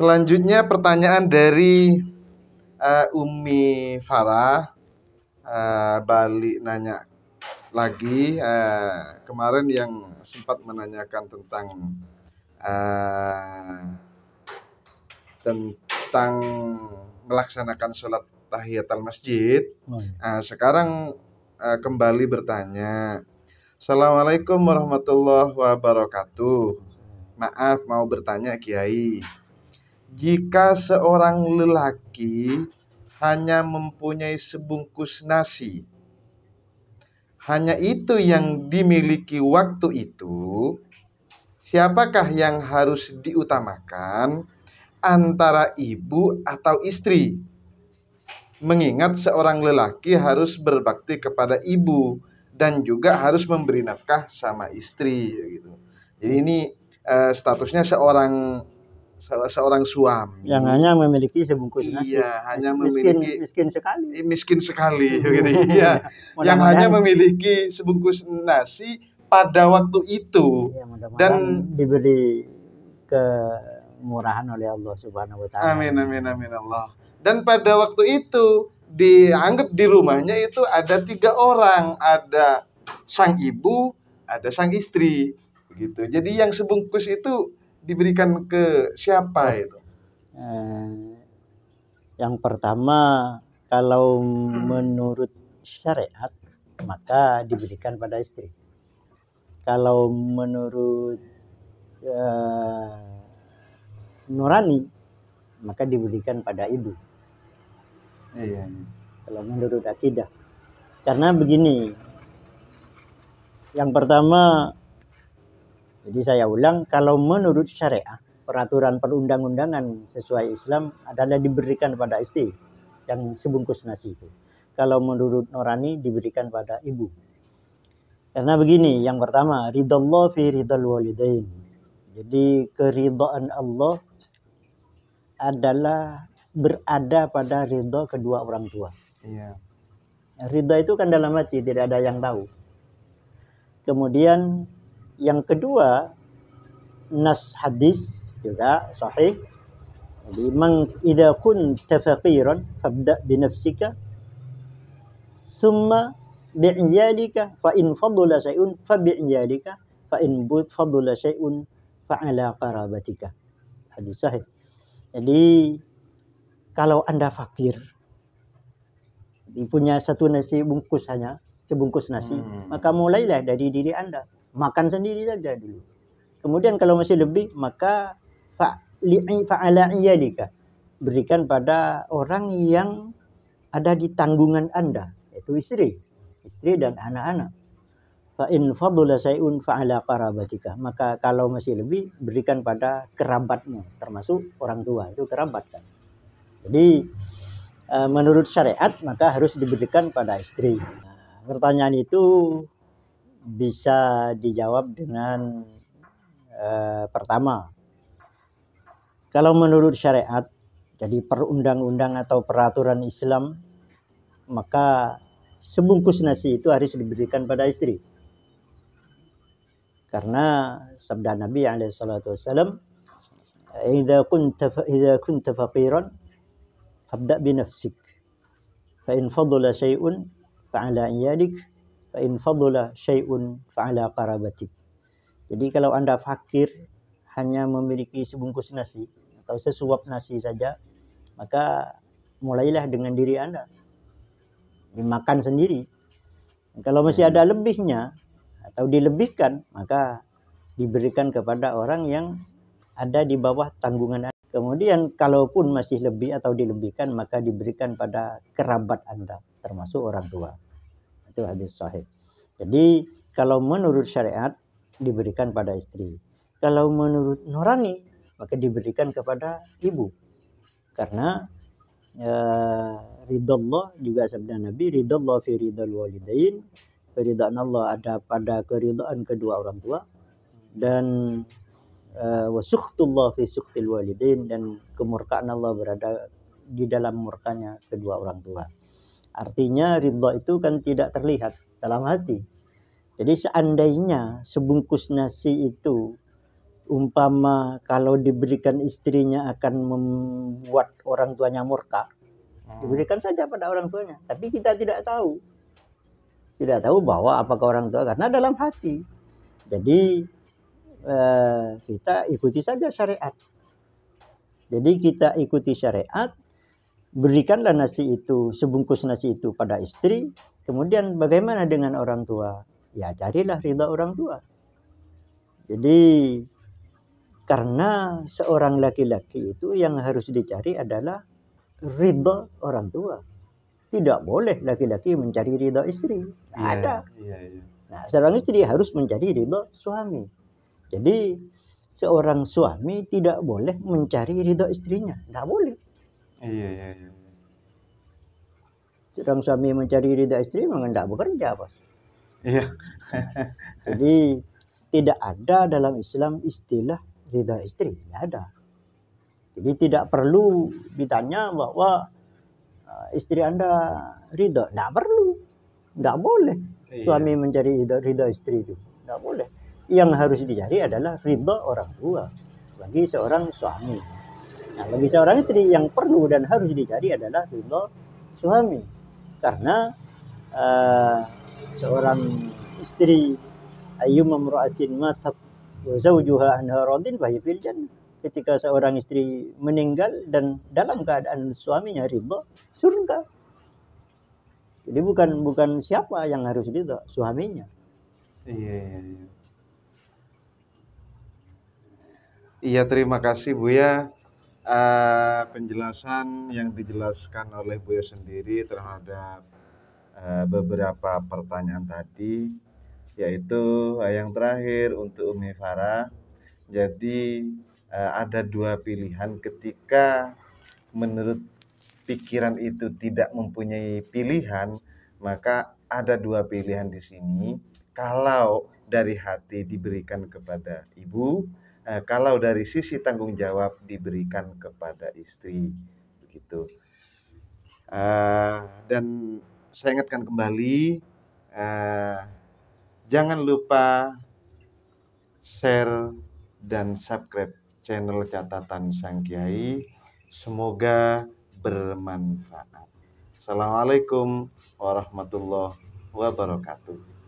Selanjutnya pertanyaan dari uh, Umi Farah uh, balik nanya lagi uh, kemarin yang sempat menanyakan tentang uh, tentang melaksanakan sholat tahiyatul masjid. Oh, iya. sekarang uh, kembali bertanya. Assalamualaikum warahmatullahi wabarakatuh. Maaf mau bertanya Kiai jika seorang lelaki hanya mempunyai sebungkus nasi, hanya itu yang dimiliki waktu itu, siapakah yang harus diutamakan antara ibu atau istri? Mengingat seorang lelaki harus berbakti kepada ibu dan juga harus memberi nafkah sama istri gitu. Jadi ini eh, statusnya seorang salah seorang suami yang hanya memiliki sebungkus iya, nasi. Iya, hanya miskin, memiliki miskin sekali. Eh, miskin sekali iya. gitu. Iya. yang hanya memiliki sebungkus nasi pada waktu itu. Iya, mudah dan diberi kemurahan oleh Allah Subhanahu wa taala. Amin amin amin Allah. Dan pada waktu itu dianggap di rumahnya itu ada tiga orang, ada sang ibu, ada sang istri gitu. Jadi yang sebungkus itu diberikan ke siapa iya. itu? Eh, yang pertama, kalau menurut syariat maka diberikan pada istri. Kalau menurut eh, nurani maka diberikan pada ibu. Iya. Kalau menurut akidah. Karena begini, yang pertama jadi saya ulang, kalau menurut syariah, peraturan perundang-undangan sesuai Islam adalah diberikan pada istri yang sebungkus nasi itu. Kalau menurut Norani diberikan pada ibu. Karena begini, yang pertama, ridallah fi ridal walidain. Jadi keridhaan Allah adalah berada pada ridha kedua orang tua. Iya. Ridha itu kan dalam hati, tidak ada yang tahu. Kemudian yang kedua nas hadis juga sahih jadi man idza kunta faqiran fabda bi nafsika thumma bi iyalika fa in fadula syai'un fa bi iyalika fa in fadula syai'un fa ala qarabatika hadis sahih jadi kalau anda fakir dipunya satu nasi bungkus hanya sebungkus nasi hmm. maka mulailah dari diri anda makan sendiri saja dulu. Kemudian kalau masih lebih maka fa'ala berikan pada orang yang ada di tanggungan Anda, yaitu istri, istri dan anak-anak. Fa in fadula sayun fa'ala qarabatika. Maka kalau masih lebih berikan pada kerabatmu, termasuk orang tua, itu kerabat kan. Jadi eh, menurut syariat maka harus diberikan pada istri. Nah, pertanyaan itu bisa dijawab dengan eh, pertama kalau menurut syariat jadi perundang-undang atau peraturan Islam maka sebungkus nasi itu harus diberikan pada istri karena sabda Nabi alaihi salatu wasallam idza kunta idza kunta faqiran fabda bi nafsik fa in fadala shay'un fa ala iyalik fa'in fadula syai'un fa'ala qarabati. Jadi kalau Anda fakir hanya memiliki sebungkus nasi atau sesuap nasi saja, maka mulailah dengan diri Anda. Dimakan sendiri. Kalau masih ada lebihnya atau dilebihkan, maka diberikan kepada orang yang ada di bawah tanggungan Anda. Kemudian kalaupun masih lebih atau dilebihkan, maka diberikan pada kerabat Anda, termasuk orang tua itu hadis sahih. Jadi kalau menurut syariat diberikan pada istri. Kalau menurut nurani maka diberikan kepada ibu. Karena e, ridallah juga sabda Nabi ridallah fi ridal walidain keridaan Allah ada pada keridaan kedua orang tua dan eh, wasuhtullah fi suktil walidain dan kemurkaan Allah berada di dalam murkanya kedua orang tua. Artinya ridho itu kan tidak terlihat dalam hati. Jadi seandainya sebungkus nasi itu umpama kalau diberikan istrinya akan membuat orang tuanya murka, hmm. diberikan saja pada orang tuanya. Tapi kita tidak tahu. Tidak tahu bahwa apakah orang tua karena dalam hati. Jadi eh, kita ikuti saja syariat. Jadi kita ikuti syariat berikanlah nasi itu, sebungkus nasi itu pada istri. Kemudian bagaimana dengan orang tua? Ya carilah rida orang tua. Jadi karena seorang laki-laki itu yang harus dicari adalah rida orang tua. Tidak boleh laki-laki mencari rida istri. Iya, ada. Yeah, yeah. Nah, seorang istri harus mencari ridha suami. Jadi seorang suami tidak boleh mencari ridha istrinya. Tidak boleh. Iya, iya, iya. suami mencari ridha istri memang tidak bekerja, Bos. Iya. Jadi tidak ada dalam Islam istilah ridha istri, tidak ada. Jadi tidak perlu ditanya bahwa eh, istri Anda ridha, tidak perlu. Tidak boleh iya. suami mencari ridha, istri itu. Tidak boleh. Yang harus dicari adalah ridha orang tua bagi seorang suami. Nah, bagi seorang istri yang perlu dan harus dicari adalah ridho suami. Karena uh, seorang istri ayu mamra'atin matab wa zawjuha anha radin fil jannah. Ketika seorang istri meninggal dan dalam keadaan suaminya ridho, surga. Jadi bukan bukan siapa yang harus ridho, suaminya. Iya, iya, iya. Iya, terima kasih Bu ya. Eh, penjelasan yang dijelaskan oleh Buya sendiri terhadap uh, beberapa pertanyaan tadi yaitu uh, yang terakhir untuk Umi Farah. Jadi uh, ada dua pilihan ketika menurut pikiran itu tidak mempunyai pilihan, maka ada dua pilihan di sini. Kalau dari hati diberikan kepada ibu, Eh, kalau dari sisi tanggung jawab diberikan kepada istri begitu uh, dan saya ingatkan kembali uh, jangan lupa share dan subscribe channel catatan sang kiai semoga bermanfaat assalamualaikum warahmatullahi wabarakatuh